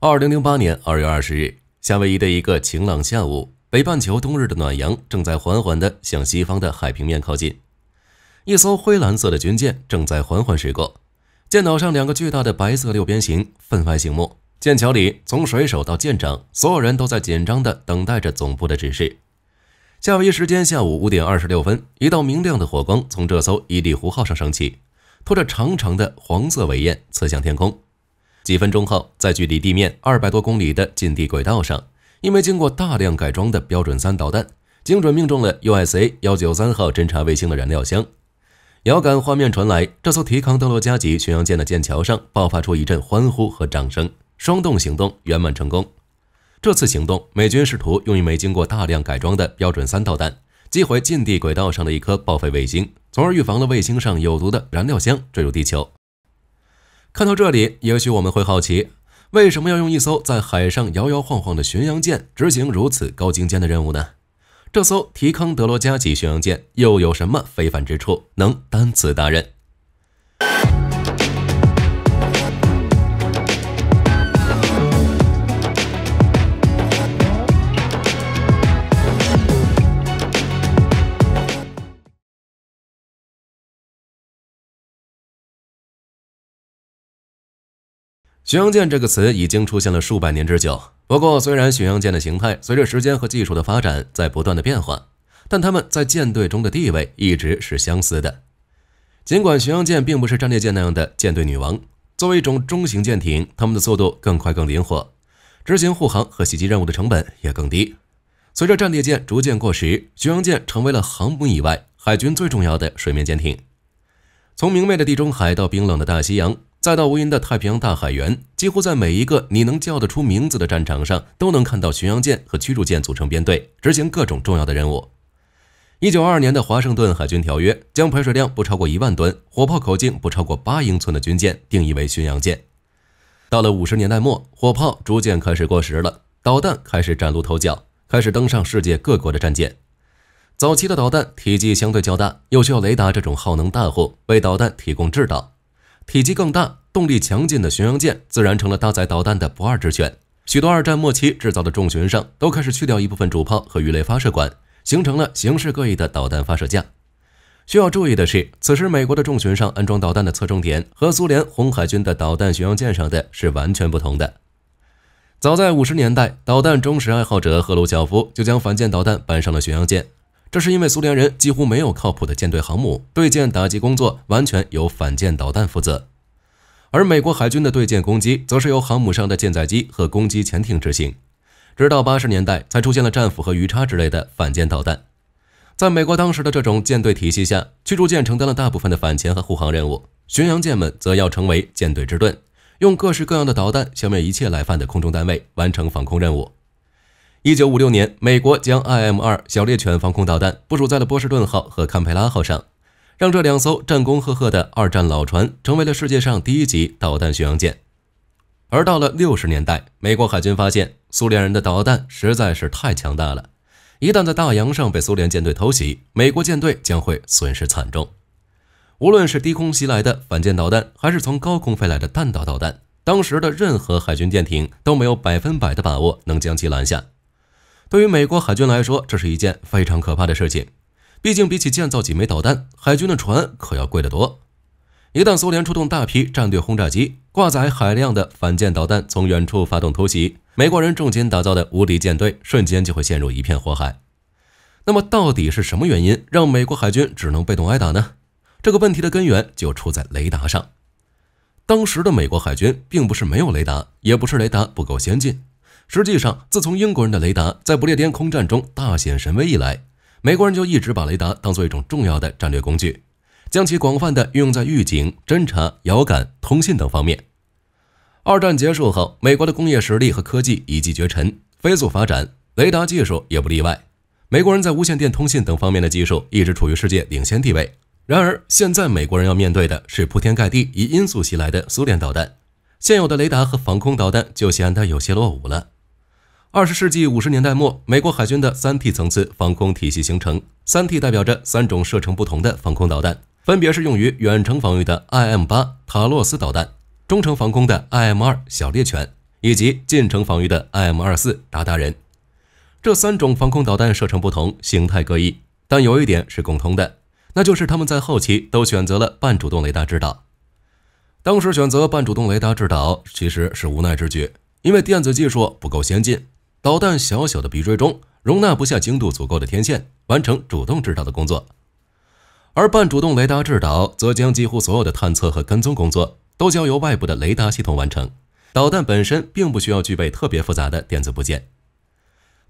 二零零八年二月二十日，夏威夷的一个晴朗下午，北半球冬日的暖阳正在缓缓地向西方的海平面靠近。一艘灰蓝色的军舰正在缓缓驶过，舰岛上两个巨大的白色六边形分外醒目。舰桥里，从水手到舰长，所有人都在紧张地等待着总部的指示。夏威夷时间下午五点二十六分，一道明亮的火光从这艘“伊利湖号”上升起，拖着长长的黄色尾焰刺向天空。几分钟后，在距离地面二百多公里的近地轨道上，一枚经过大量改装的标准三导弹精准命中了 USA-193 号侦察卫星的燃料箱。遥感画面传来，这艘提康登罗加级巡洋舰的舰桥上爆发出一阵欢呼和掌声。双动行动圆满成功。这次行动，美军试图用一枚经过大量改装的标准三导弹击毁近地轨道上的一颗报废卫星，从而预防了卫星上有毒的燃料箱坠入地球。看到这里，也许我们会好奇，为什么要用一艘在海上摇摇晃晃的巡洋舰执行如此高精尖的任务呢？这艘提康德罗加级巡洋舰又有什么非凡之处，能担此大任？巡洋舰这个词已经出现了数百年之久。不过，虽然巡洋舰的形态随着时间和技术的发展在不断的变化，但他们在舰队中的地位一直是相似的。尽管巡洋舰并不是战列舰那样的舰队女王，作为一种中型舰艇，它们的速度更快、更灵活，执行护航和袭击任务的成本也更低。随着战列舰逐渐过时，巡洋舰成为了航母以外海军最重要的水面舰艇。从明媚的地中海到冰冷的大西洋。再到无垠的太平洋大海原，几乎在每一个你能叫得出名字的战场上，都能看到巡洋舰和驱逐舰组成编队，执行各种重要的任务。一九二年的华盛顿海军条约将排水量不超过一万吨、火炮口径不超过八英寸的军舰定义为巡洋舰。到了五十年代末，火炮逐渐开始过时了，导弹开始崭露头角，开始登上世界各国的战舰。早期的导弹体积相对较大，又需要雷达这种耗能大户为导弹提供制导。体积更大、动力强劲的巡洋舰，自然成了搭载导弹的不二之选。许多二战末期制造的重巡上，都开始去掉一部分主炮和鱼雷发射管，形成了形式各异的导弹发射架。需要注意的是，此时美国的重巡上安装导弹的侧重点，和苏联红海军的导弹巡洋舰上的是完全不同的。早在五十年代，导弹忠实爱好者赫鲁晓夫就将反舰导弹搬上了巡洋舰。这是因为苏联人几乎没有靠谱的舰队航母，对舰打击工作完全由反舰导弹负责，而美国海军的对舰攻击则是由航母上的舰载机和攻击潜艇执行。直到八十年代，才出现了“战斧”和“鱼叉”之类的反舰导弹。在美国当时的这种舰队体系下，驱逐舰承担了大部分的反潜和护航任务，巡洋舰们则要成为舰队之盾，用各式各样的导弹消灭一切来犯的空中单位，完成防空任务。一九五六年，美国将 IM 二小猎犬防空导弹部署在了波士顿号和堪培拉号上，让这两艘战功赫赫的二战老船成为了世界上第一级导弹巡洋舰。而到了六十年代，美国海军发现苏联人的导弹实在是太强大了，一旦在大洋上被苏联舰队偷袭，美国舰队将会损失惨重。无论是低空袭来的反舰导弹，还是从高空飞来的弹道导弹，当时的任何海军舰艇都没有百分百的把握能将其拦下。对于美国海军来说，这是一件非常可怕的事情。毕竟，比起建造几枚导弹，海军的船可要贵得多。一旦苏联出动大批战略轰炸机，挂载海量的反舰导弹，从远处发动突袭，美国人重金打造的无敌舰队瞬间就会陷入一片火海。那么，到底是什么原因让美国海军只能被动挨打呢？这个问题的根源就出在雷达上。当时的美国海军并不是没有雷达，也不是雷达不够先进。实际上，自从英国人的雷达在不列颠空战中大显神威以来，美国人就一直把雷达当做一种重要的战略工具，将其广泛的运用在预警、侦察、遥感、通信等方面。二战结束后，美国的工业实力和科技一骑绝尘，飞速发展，雷达技术也不例外。美国人在无线电通信等方面的技术一直处于世界领先地位。然而，现在美国人要面对的是铺天盖地以音速袭来的苏联导弹，现有的雷达和防空导弹就显得有些落伍了。二十世纪五十年代末，美国海军的三 T 层次防空体系形成。三 T 代表着三种射程不同的防空导弹，分别是用于远程防御的 IM 八塔洛斯导弹、中程防空的 IM 二小猎犬，以及近程防御的 IM 二四达达人。这三种防空导弹射程不同，形态各异，但有一点是共通的，那就是他们在后期都选择了半主动雷达制导。当时选择半主动雷达制导其实是无奈之举，因为电子技术不够先进。导弹小小的鼻锥中容纳不下精度足够的天线，完成主动制导的工作；而半主动雷达制导则将几乎所有的探测和跟踪工作都交由外部的雷达系统完成，导弹本身并不需要具备特别复杂的电子部件。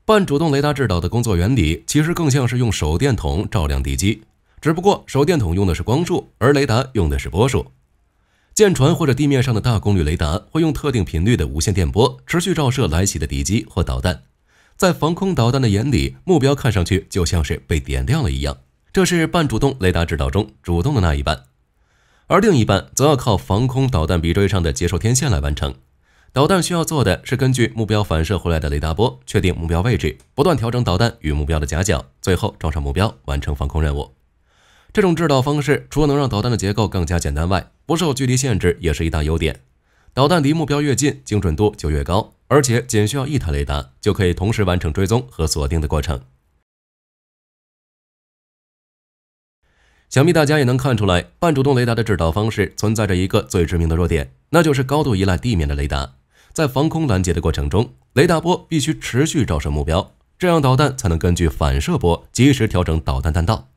半主动雷达制导的工作原理其实更像是用手电筒照亮敌机，只不过手电筒用的是光束，而雷达用的是波束。舰船或者地面上的大功率雷达会用特定频率的无线电波持续照射来袭的敌机或导弹，在防空导弹的眼里，目标看上去就像是被点亮了一样。这是半主动雷达制导中主动的那一半，而另一半则要靠防空导弹鼻锥上的接收天线来完成。导弹需要做的是根据目标反射回来的雷达波确定目标位置，不断调整导弹与目标的夹角，最后撞上目标，完成防空任务。这种制导方式除了能让导弹的结构更加简单外，不受距离限制也是一大优点。导弹离目标越近，精准度就越高，而且仅需要一台雷达就可以同时完成追踪和锁定的过程。想必大家也能看出来，半主动雷达的制导方式存在着一个最致命的弱点，那就是高度依赖地面的雷达。在防空拦截的过程中，雷达波必须持续照射目标，这样导弹才能根据反射波及时调整导弹弹道。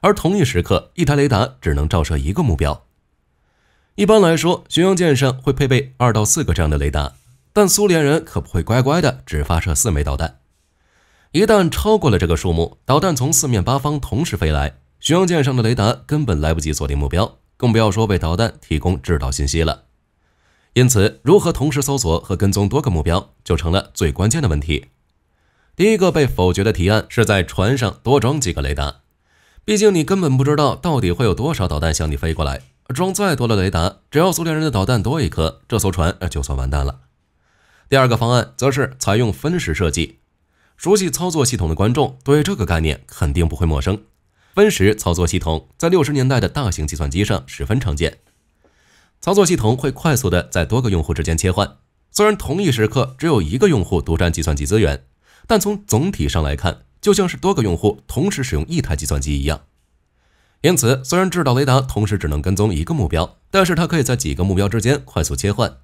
而同一时刻，一台雷达只能照射一个目标。一般来说，巡洋舰上会配备二到四个这样的雷达，但苏联人可不会乖乖的只发射四枚导弹。一旦超过了这个数目，导弹从四面八方同时飞来，巡洋舰上的雷达根本来不及锁定目标，更不要说为导弹提供制导信息了。因此，如何同时搜索和跟踪多个目标，就成了最关键的问题。第一个被否决的提案是在船上多装几个雷达。毕竟你根本不知道到底会有多少导弹向你飞过来，装再多的雷达，只要苏联人的导弹多一颗，这艘船就算完蛋了。第二个方案则是采用分时设计，熟悉操作系统的观众对这个概念肯定不会陌生。分时操作系统在六十年代的大型计算机上十分常见，操作系统会快速的在多个用户之间切换，虽然同一时刻只有一个用户独占计算机资源，但从总体上来看。就像是多个用户同时使用一台计算机一样，因此，虽然制导雷达同时只能跟踪一个目标，但是它可以在几个目标之间快速切换。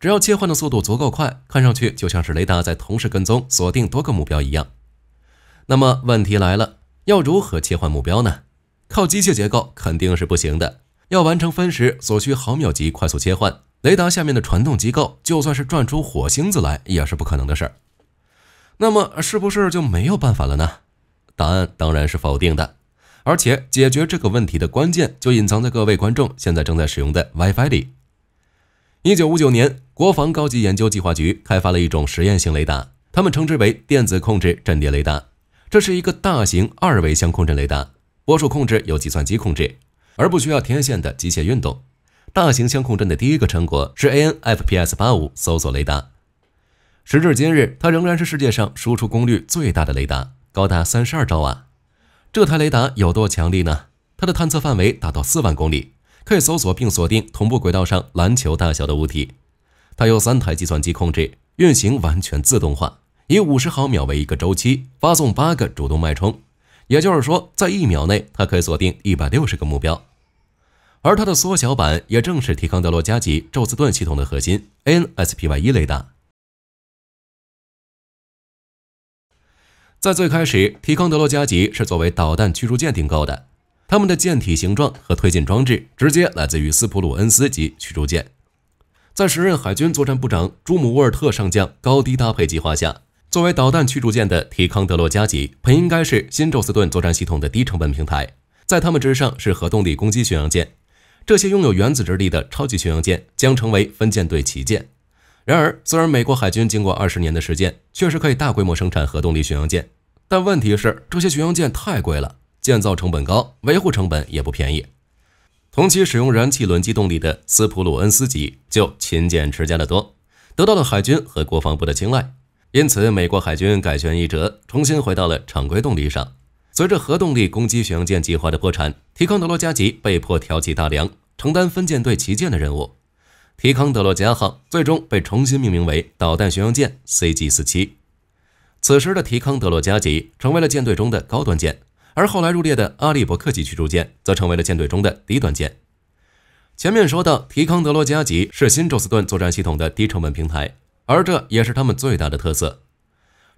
只要切换的速度足够快，看上去就像是雷达在同时跟踪锁定多个目标一样。那么问题来了，要如何切换目标呢？靠机械结构肯定是不行的。要完成分时所需毫秒级快速切换，雷达下面的传动机构就算是转出火星子来也是不可能的事儿。那么是不是就没有办法了呢？答案当然是否定的，而且解决这个问题的关键就隐藏在各位观众现在正在使用的 WiFi 里。一九五九年，国防高级研究计划局开发了一种实验性雷达，他们称之为电子控制阵列雷达。这是一个大型二维相控阵雷达，波束控制由计算机控制，而不需要天线的机械运动。大型相控阵的第一个成果是 AN FPS 八五搜索雷达。时至今日，它仍然是世界上输出功率最大的雷达，高达三十二兆瓦。这台雷达有多强力呢？它的探测范围达到四万公里，可以搜索并锁定同步轨道上篮球大小的物体。它由三台计算机控制，运行完全自动化，以五十毫秒为一个周期发送八个主动脉冲，也就是说，在一秒内它可以锁定一百六十个目标。而它的缩小版，也正是提康德罗加级宙斯盾系统的核心 NSPY 一雷达。在最开始，提康德罗加级是作为导弹驱逐舰订购的，他们的舰体形状和推进装置直接来自于斯普鲁恩斯级驱逐舰。在时任海军作战部长朱姆沃尔特上将高低搭配计划下，作为导弹驱逐舰的提康德罗加级本应该是新宙斯盾作战系统的低成本平台，在他们之上是核动力攻击巡洋舰，这些拥有原子之力的超级巡洋舰将成为分舰队旗舰。然而，虽然美国海军经过二十年的实践，确实可以大规模生产核动力巡洋舰。但问题是，这些巡洋舰太贵了，建造成本高，维护成本也不便宜。同期使用燃气轮机动力的斯普鲁恩斯级就勤俭持家的多，得到了海军和国防部的青睐。因此，美国海军改弦易辙，重新回到了常规动力上。随着核动力攻击巡洋舰计划的破产，提康德罗加级被迫挑起大梁，承担分舰队旗舰的任务。提康德罗加号最终被重新命名为导弹巡洋舰 CG 四七。此时的提康德罗加级成为了舰队中的高端舰，而后来入列的阿利伯克级驱逐舰则成为了舰队中的低端舰。前面说到，提康德罗加级是新宙斯盾作战系统的低成本平台，而这也是他们最大的特色。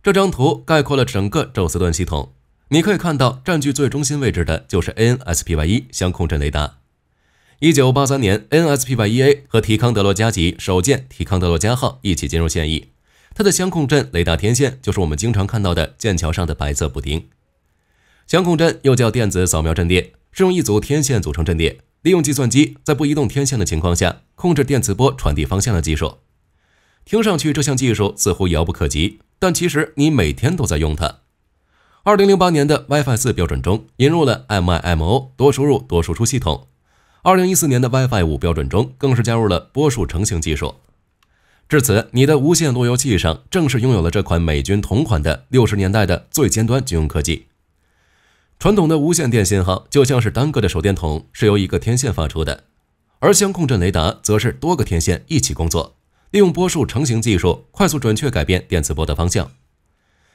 这张图概括了整个宙斯盾系统，你可以看到占据最中心位置的就是 AN/SPY 一相控阵雷达。一九八三年，AN/SPY 一 A 和提康德罗加级首舰提康德罗加号一起进入现役。它的相控阵雷达天线就是我们经常看到的剑桥上的白色补丁。相控阵又叫电子扫描阵列，是用一组天线组成阵列，利用计算机在不移动天线的情况下控制电磁波传递方向的技术。听上去这项技术似乎遥不可及，但其实你每天都在用它。二零零八年的 WiFi 四标准中引入了 MIMO 多输入多输出系统，二零一四年的 WiFi 五标准中更是加入了波束成形技术。至此，你的无线路由器上正式拥有了这款美军同款的六十年代的最尖端军用科技。传统的无线电信号就像是单个的手电筒，是由一个天线发出的；而相控阵雷达则是多个天线一起工作，利用波束成型技术快速准确改变电磁波的方向。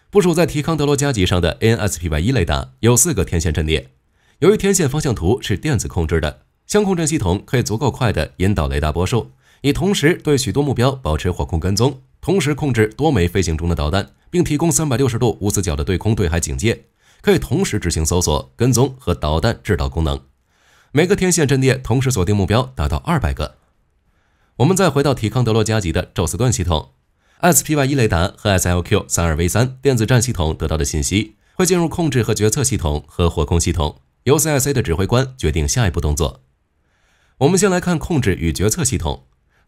部署在提康德罗加级上的 ANSPY 一雷达有四个天线阵列，由于天线方向图是电子控制的，相控阵系统可以足够快地引导雷达波束。以同时对许多目标保持火控跟踪，同时控制多枚飞行中的导弹，并提供三百六十度无死角的对空对海警戒，可以同时执行搜索、跟踪和导弹制导功能。每个天线阵列同时锁定目标达到二百个。我们再回到提康德罗加级的宙斯盾系统，SPY 一雷达和 SLQ 三二 V 三电子战系统得到的信息会进入控制和决策系统和火控系统，由 CIC 的指挥官决定下一步动作。我们先来看控制与决策系统。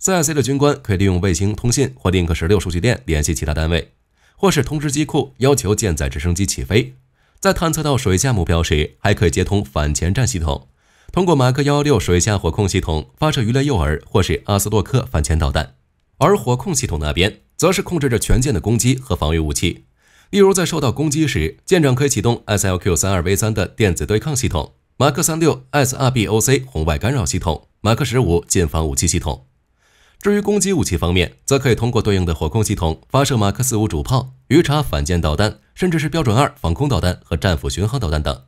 CIC 的军官可以利用卫星通信或 Link 十六数据链联系其他单位，或是通知机库要求舰载直升机起飞。在探测到水下目标时，还可以接通反潜战系统，通过马克幺六水下火控系统发射鱼雷诱饵或是阿斯洛克反潜导弹。而火控系统那边则是控制着全舰的攻击和防御武器。例如，在受到攻击时，舰长可以启动 s l q 三二 V 三的电子对抗系统、马克三六 SRBOC 红外干扰系统、马克十五近防武器系统。至于攻击武器方面，则可以通过对应的火控系统发射马克四五主炮、鱼叉反舰导弹，甚至是标准二防空导弹和战斧巡航导弹等。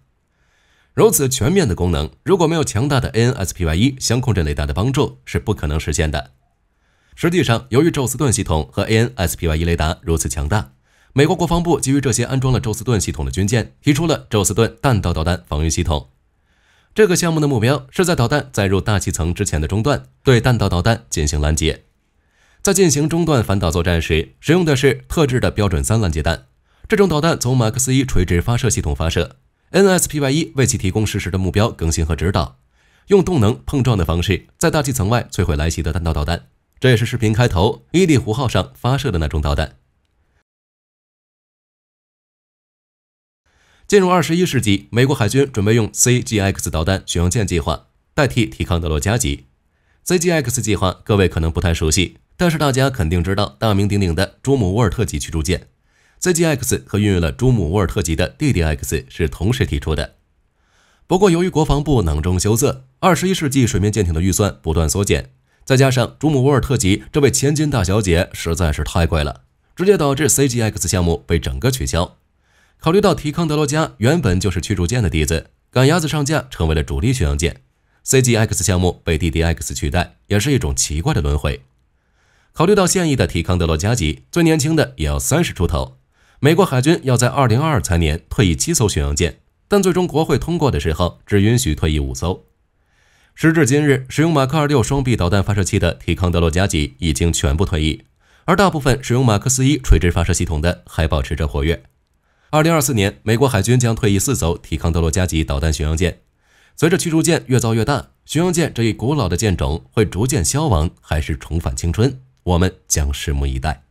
如此全面的功能，如果没有强大的 ANSPY 1相控阵雷达的帮助，是不可能实现的。实际上，由于宙斯盾系统和 ANSPY 1雷达如此强大，美国国防部基于这些安装了宙斯盾系统的军舰，提出了宙斯盾弹道导弹防御系统。这个项目的目标是在导弹载入大气层之前的中段对弹道导弹进行拦截。在进行中段反导作战时，使用的是特制的标准三拦截弹。这种导弹从马克思一垂直发射系统发射，NSPY 一为其提供实时的目标更新和指导，用动能碰撞的方式在大气层外摧毁来袭的弹道导弹。这也是视频开头伊利湖号上发射的那种导弹。进入二十一世纪，美国海军准备用 CGX 导弹巡洋舰计划代替提康德罗加级。CGX 计划各位可能不太熟悉，但是大家肯定知道大名鼎鼎的朱姆沃尔特级驱逐舰。CGX 和孕育了朱姆沃尔特级的 DDX 是同时提出的。不过由于国防部囊中羞涩，二十一世纪水面舰艇的预算不断缩减，再加上朱姆沃尔特级这位千金大小姐实在是太贵了，直接导致 CGX 项目被整个取消。考虑到提康德罗加原本就是驱逐舰的底子，赶鸭子上架成为了主力巡洋舰。CGX 项目被 DDX 取代，也是一种奇怪的轮回。考虑到现役的提康德罗加级最年轻的也要三十出头，美国海军要在二零二二财年退役七艘巡洋舰，但最终国会通过的时候只允许退役五艘。时至今日，使用马克二六双臂导弹发射器的提康德罗加级已经全部退役，而大部分使用马克思一垂直发射系统的还保持着活跃。二零二四年，美国海军将退役四艘提康德罗加级导弹巡洋舰。随着驱逐舰越造越大，巡洋舰这一古老的舰种会逐渐消亡，还是重返青春？我们将拭目以待。